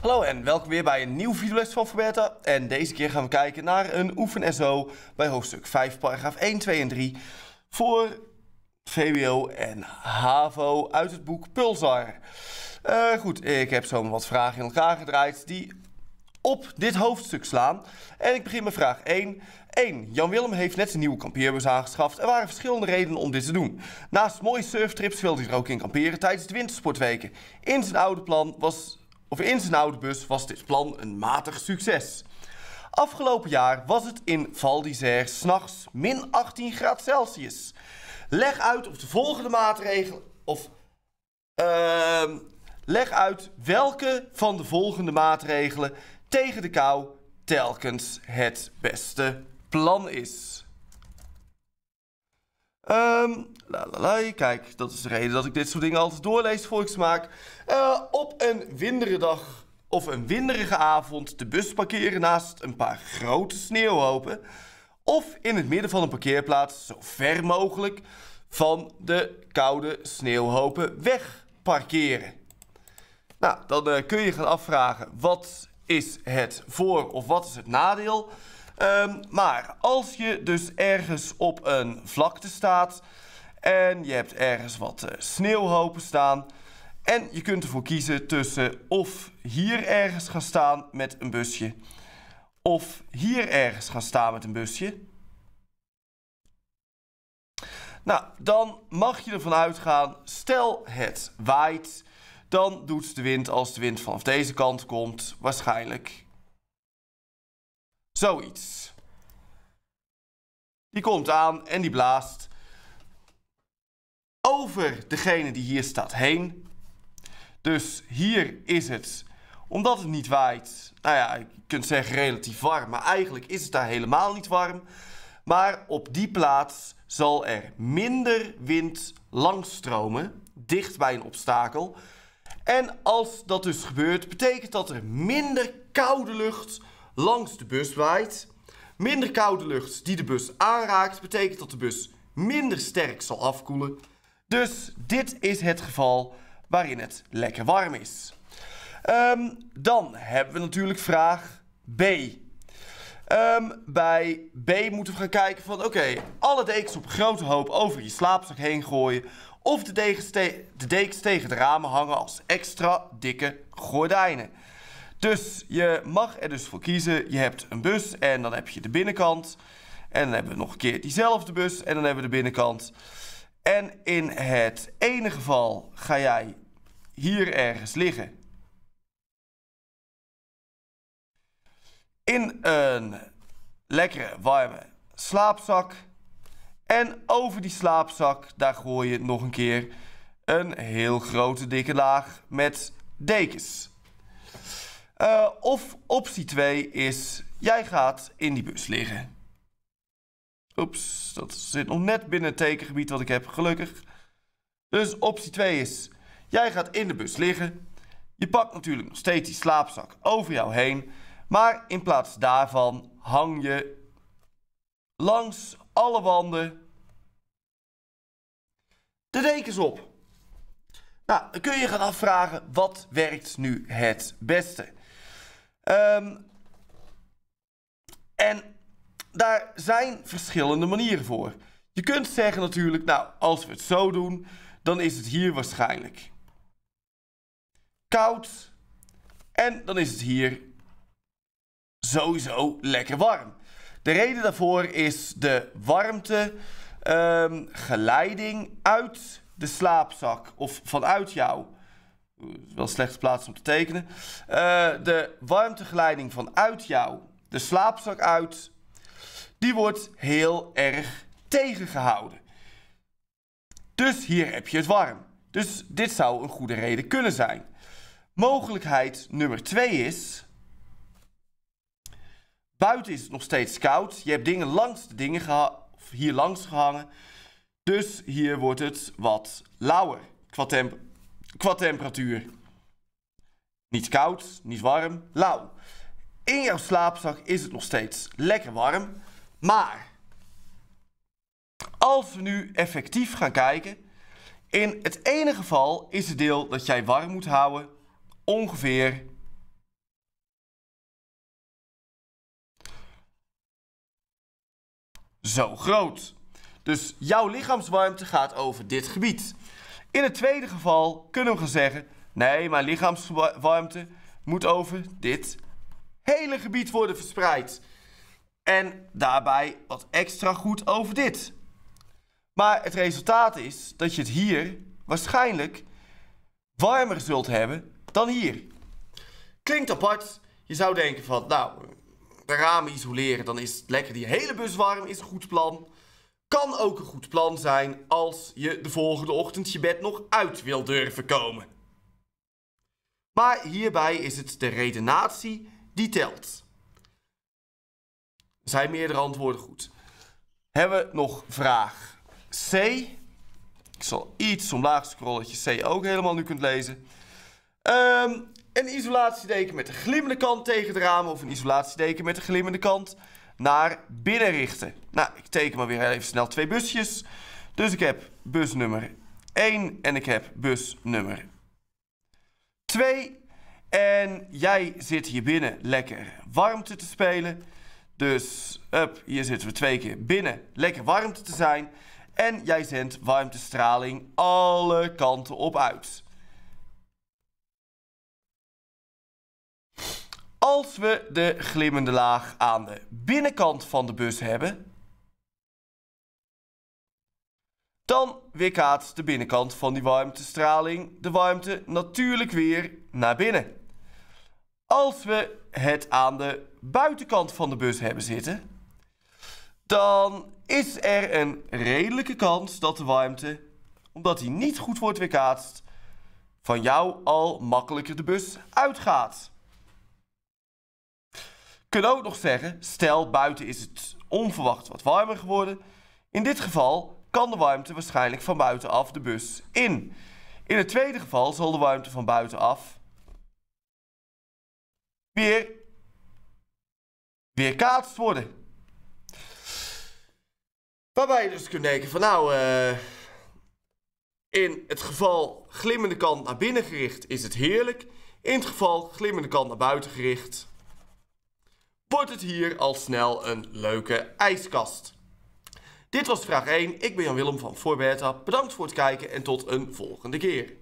Hallo en welkom weer bij een nieuwe videoles van Verberta. En deze keer gaan we kijken naar een oefen SO bij hoofdstuk 5, paragraaf 1, 2 en 3 voor VWO en HAVO uit het boek Pulsar. Eh, goed, ik heb zo wat vragen in elkaar gedraaid die op dit hoofdstuk slaan. En ik begin met vraag 1. 1. Jan-Willem heeft net een nieuwe kampeerbus aangeschaft. Er waren verschillende redenen om dit te doen. Naast mooie surftrips wilde hij er ook in kamperen tijdens de wintersportweken. In zijn oude plan was of in zijn oude bus was dit plan een matig succes. Afgelopen jaar was het in Val d'Isère s'nachts min 18 graden Celsius. Leg uit of de volgende maatregelen. Of. Ehm, leg uit welke van de volgende maatregelen tegen de kou telkens het beste plan is. Um, la, kijk, dat is de reden dat ik dit soort dingen altijd doorlees voor ik smaak. maak. Eh, op een dag of een winderige avond de bus parkeren naast een paar grote sneeuwhopen. Of in het midden van een parkeerplaats zo ver mogelijk van de koude sneeuwhopen weg parkeren. Nou, dan eh, kun je gaan afvragen wat is het voor of wat is het nadeel. Ehm, maar als je dus ergens op een vlakte staat en je hebt ergens wat eh, sneeuwhopen staan. En je kunt ervoor kiezen tussen of hier ergens gaan staan met een busje. Of hier ergens gaan staan met een busje. Nou, dan mag je ervan uitgaan, stel het waait, dan doet de wind als de wind vanaf deze kant komt waarschijnlijk Zoiets. Die komt aan en die blaast over degene die hier staat heen. Dus hier is het, omdat het niet waait, nou ja, je kunt zeggen relatief warm, maar eigenlijk is het daar helemaal niet warm. Maar op die plaats zal er minder wind langstromen, dicht bij een obstakel. En als dat dus gebeurt, betekent dat er minder koude lucht langs de bus waait. Minder koude lucht die de bus aanraakt betekent dat de bus minder sterk zal afkoelen. Dus dit is het geval waarin het lekker warm is. Ehm, dan hebben we natuurlijk vraag B. Ehm, bij B moeten we gaan kijken van oké, alle dekens op grote hoop over je slaapzak heen gooien. Of de de dekens tegen de ramen hangen als extra dikke gordijnen. Dus je mag er dus voor kiezen. Je hebt een bus en dan heb je de binnenkant. En dan hebben we nog een keer diezelfde bus en dan hebben we de binnenkant. En in het ene geval ga jij hier ergens liggen. In een lekkere warme slaapzak. En over die slaapzak, daar gooi je nog een keer een heel grote dikke laag met dekens. Eh, of optie 2 is, jij gaat in die bus liggen. Oeps, dat zit nog net binnen het tekengebied wat ik heb, gelukkig. Dus optie 2 is, jij gaat in de bus liggen. Je pakt natuurlijk nog steeds die slaapzak over jou heen. Maar in plaats daarvan hang je langs alle wanden de dekens op. Nou, dan kun je gaan afvragen, wat werkt nu het beste? Ehm, en daar zijn verschillende manieren voor. Je kunt zeggen natuurlijk, nou, als we het zo doen, dan is het hier waarschijnlijk koud. En dan is het hier sowieso lekker warm. De reden daarvoor is de warmte ehm, geleiding uit de slaapzak of vanuit jou wel slecht plaats om te tekenen. Eh, de warmtegeleiding vanuit jou, de slaapzak uit, die wordt heel erg tegengehouden. Dus hier heb je het warm. Dus dit zou een goede reden kunnen zijn. Mogelijkheid nummer 2 is. Buiten is het nog steeds koud. Je hebt dingen langs de dingen hier langs gehangen. Dus hier wordt het wat lauwer qua, temp qua temperatuur. Niet koud, niet warm, lauw. In jouw slaapzak is het nog steeds lekker warm. Maar als we nu effectief gaan kijken. In het ene geval is het deel dat jij warm moet houden ongeveer zo groot. Dus jouw lichaamswarmte gaat over dit gebied. In het tweede geval kunnen we gaan zeggen: nee, mijn lichaamswarmte moet over dit hele gebied worden verspreid. En daarbij wat extra goed over dit. Maar het resultaat is dat je het hier waarschijnlijk warmer zult hebben dan hier. Klinkt apart. Je zou denken van, nou, de ramen isoleren, dan is het lekker die hele bus warm, is een goed plan kan ook een goed plan zijn als je de volgende ochtend je bed nog uit wil durven komen. Maar hierbij is het de redenatie die telt. Zijn meerdere antwoorden goed? Hebben we nog vraag C? Ik zal iets omlaag scrollen dat je C ook helemaal nu kunt lezen. Ehm, een isolatiedeken met een glimmende kant tegen het raam of een isolatiedeken met een glimmende kant naar binnen richten. Nou, ik teken maar weer even snel twee busjes. Dus ik heb bus nummer 1 en ik heb bus nummer 2. En jij zit hier binnen lekker warmte te spelen. Dus up, hier zitten we twee keer binnen lekker warmte te zijn. En jij zendt warmtestraling alle kanten op uit. Als we de glimmende laag aan de binnenkant van de bus hebben, dan weerkaatst de binnenkant van die warmtestraling de warmte natuurlijk weer naar binnen. Als we het aan de buitenkant van de bus hebben zitten, dan is er een redelijke kans dat de warmte, omdat die niet goed wordt weerkaatst, van jou al makkelijker de bus uitgaat. Kunnen ook nog zeggen, stel buiten is het onverwacht wat warmer geworden. In dit geval kan de warmte waarschijnlijk van buitenaf de bus in. In het tweede geval zal de warmte van buitenaf weer weerkaatst worden. Waarbij je dus kunt denken van nou, eh, in het geval glimmende kant naar binnen gericht is het heerlijk. In het geval glimmende kant naar buiten gericht wordt het hier al snel een leuke ijskast. Dit was vraag 1. Ik ben Jan-Willem van Voorberta. Bedankt voor het kijken en tot een volgende keer.